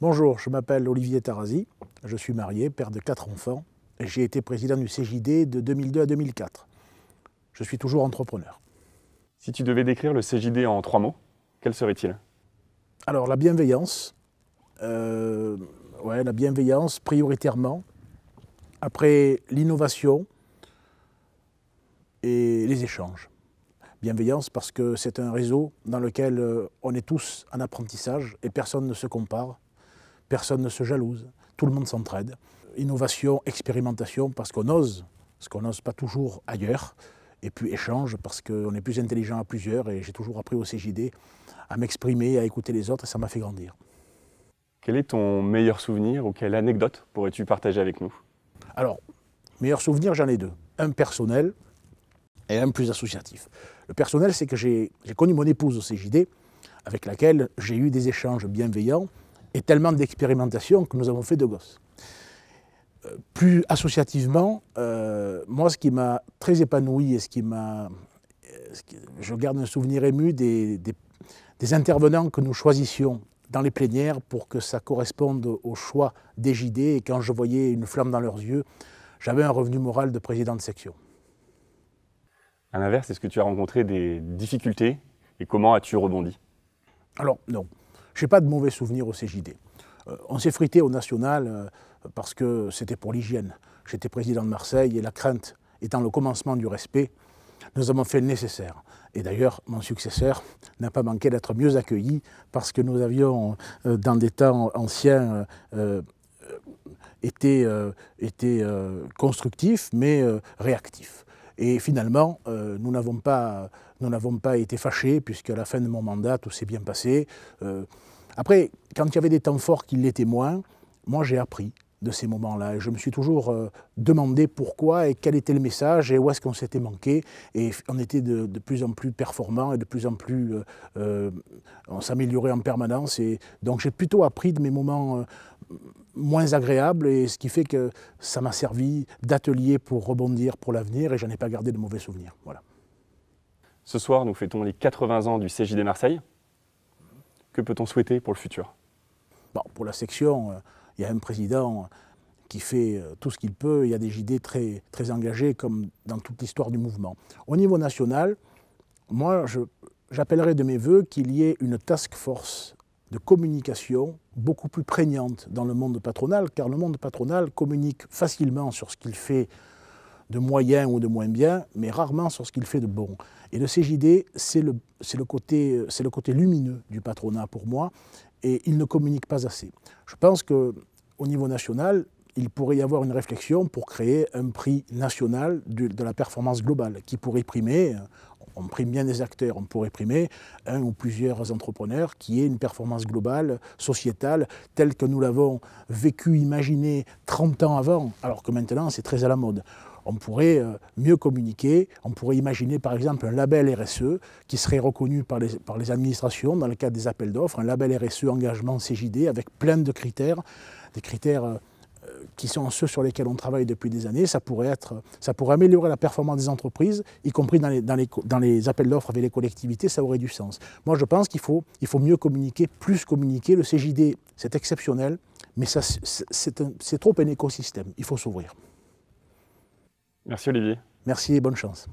Bonjour, je m'appelle Olivier Tarazi, je suis marié, père de quatre enfants, et j'ai été président du CJD de 2002 à 2004. Je suis toujours entrepreneur. Si tu devais décrire le CJD en trois mots, quel serait-il Alors la bienveillance, euh, ouais, la bienveillance prioritairement, après l'innovation et les échanges bienveillance parce que c'est un réseau dans lequel euh, on est tous en apprentissage et personne ne se compare, personne ne se jalouse, tout le monde s'entraide. Innovation, expérimentation parce qu'on ose, ce qu'on n'ose pas toujours ailleurs, et puis échange parce qu'on est plus intelligent à plusieurs et j'ai toujours appris au CJD à m'exprimer, à écouter les autres et ça m'a fait grandir. Quel est ton meilleur souvenir ou quelle anecdote pourrais-tu partager avec nous Alors, meilleur souvenir, j'en ai deux. Un personnel, et même plus associatif. Le personnel, c'est que j'ai connu mon épouse au CJD, avec laquelle j'ai eu des échanges bienveillants et tellement d'expérimentations que nous avons fait de gosses. Euh, plus associativement, euh, moi, ce qui m'a très épanoui et ce qui m'a. Euh, je garde un souvenir ému des, des, intervenants que nous choisissions dans les plénières pour que ça corresponde au choix des JD. Et quand je voyais une flamme dans leurs yeux, j'avais un revenu moral de président de section. À l'inverse, est-ce que tu as rencontré des difficultés et comment as-tu rebondi Alors, non. Je n'ai pas de mauvais souvenirs au CJD. Euh, on s'est frité au national euh, parce que c'était pour l'hygiène. J'étais président de Marseille et la crainte étant le commencement du respect, nous avons fait le nécessaire. Et d'ailleurs, mon successeur n'a pas manqué d'être mieux accueilli parce que nous avions, euh, dans des temps anciens, été, été constructifs mais réactifs. Et finalement, euh, nous n'avons pas, pas été fâchés, puisqu'à la fin de mon mandat, tout s'est bien passé. Euh, après, quand il y avait des temps forts qui l'étaient moins, moi j'ai appris de ces moments-là. je me suis toujours euh, demandé pourquoi et quel était le message et où est-ce qu'on s'était manqué. Et on était de, plus en plus performant et de plus en plus. on s'améliorait en permanence. Et donc j'ai plutôt appris de mes moments moins agréable et ce qui fait que ça m'a servi d'atelier pour rebondir pour l'avenir et je n'ai pas gardé de mauvais souvenirs. Voilà. Ce soir, nous fêtons les 80 ans du CJD Marseille. Que peut-on souhaiter pour le futur Pour la section, euh, il y a un président qui fait euh, tout ce qu'il peut. Il y a des JD très, très engagés, comme dans toute l'histoire du mouvement. Au niveau national, moi, j'appellerais de mes voeux qu'il y ait une task force de communication beaucoup plus prégnante dans le monde patronal, car le monde patronal communique facilement sur ce qu'il fait de moyen ou de moins bien, mais rarement sur ce qu'il fait de bon. Et le CJD, c'est le, le, côté, le côté lumineux du patronat pour moi, et il ne communique pas assez. Je pense qu'au niveau national, il pourrait y avoir une réflexion pour créer un prix national de la performance globale qui pourrait primer on prime bien des acteurs, on pourrait primer un ou plusieurs entrepreneurs qui aient une performance globale, sociétale, telle que nous l'avons vécu, imaginée 30 ans avant, alors que maintenant c'est très à la mode on pourrait euh, mieux communiquer, on pourrait imaginer par exemple un label RSE qui serait reconnu par les, par les administrations dans le cadre des appels d'offres, un label RSE engagement CJD avec plein de critères, des critères euh, qui sont ceux sur lesquels on travaille depuis des années, ça pourrait, être, ça pourrait améliorer la performance des entreprises, y compris dans les, dans les, dans les appels d'offres avec les collectivités, ça aurait du sens. Moi, je pense qu'il faut, il faut mieux communiquer, plus communiquer. Le CJD, c'est exceptionnel, mais c'est trop un écosystème. Il faut s'ouvrir. Merci Olivier. Merci et bonne chance.